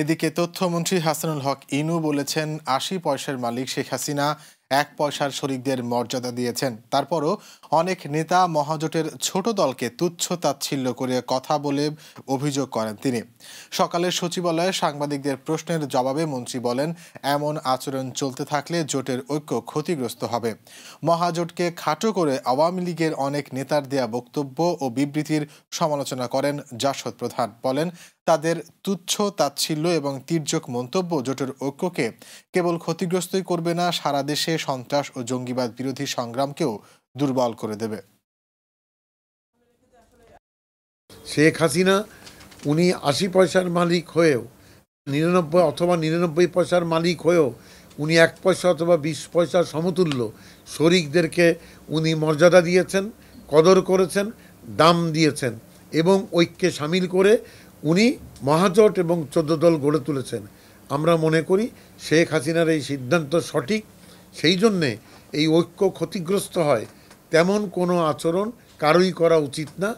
এদিকে তথ্যমন্ত্রী হাসানুল হক ইনু বলেছেন আশি পয়সার মালিক শেখ হাসিনা এক পয়সার শরিকদের মর্যাদা দিয়েছেন তারপরও অনেক নেতা মহাজোটের ছোট দলকে তুচ্ছ তাচ্ছিল্য করে কথা বলে অভিযোগ করেন তিনি সকালে সচিবালয়ে সাংবাদিকদের প্রশ্নের জবাবে মন্ত্রী বলেন এমন আচরণ চলতে থাকলে জোটের ঐক্য ক্ষতিগ্রস্ত হবে মহাজোটকে খাটো করে আওয়ামী লীগের অনেক নেতার দেয়া বক্তব্য ও বিবৃতির সমালোচনা করেন জাসদ প্রধান বলেন তাদের তুচ্ছ তাচ্ছিল্য এবং তির্যক মন্তব্য জোটের ঐক্যকে কেবল ক্ষতিগ্রস্তই করবে না সারা দেশে সন্ত্রাস ও জঙ্গিবাদ বিরোধী সংগ্রামকেও দুর্বল করে দেবে শেখ হাসিনা উনি আশি পয়সার মালিক হয়েও নিরানব্বই অথবা নিরানব্বই পয়সার মালিক হয়েও উনি এক পয়সা অথবা বিশ পয়সার সমতুল্য শরিকদেরকে উনি মর্যাদা দিয়েছেন কদর করেছেন দাম দিয়েছেন এবং ঐক্যে সামিল করে উনি মহাজোট এবং চোদ্দ দল গড়ে তুলেছেন আমরা মনে করি শেখ হাসিনার এই সিদ্ধান্ত সঠিক সেই জন্যে এই ঐক্য ক্ষতিগ্রস্ত হয় তেমন কোনো আচরণ কারোই করা উচিত না